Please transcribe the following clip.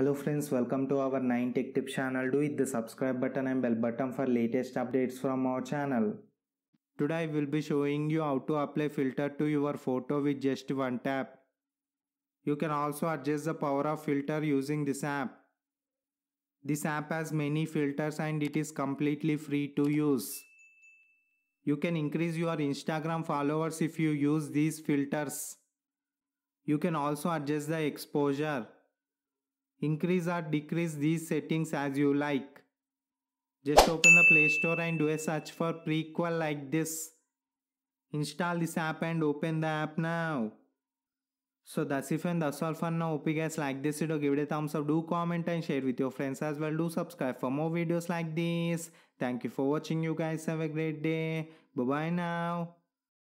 hello friends welcome to our 9 tech tip channel do hit the subscribe button and bell button for latest updates from our channel today i will be showing you how to apply filter to your photo with just one tap you can also adjust the power of filter using this app this app has many filters and it is completely free to use. You can increase your Instagram followers if you use these filters. You can also adjust the exposure. Increase or decrease these settings as you like. Just open the Play Store and do a search for prequel like this. Install this app and open the app now. So that's it and that's all for now. Hope you guys like this video. Give it a thumbs up. Do comment and share with your friends as well. Do subscribe for more videos like this. Thank you for watching you guys. Have a great day. Bye bye now.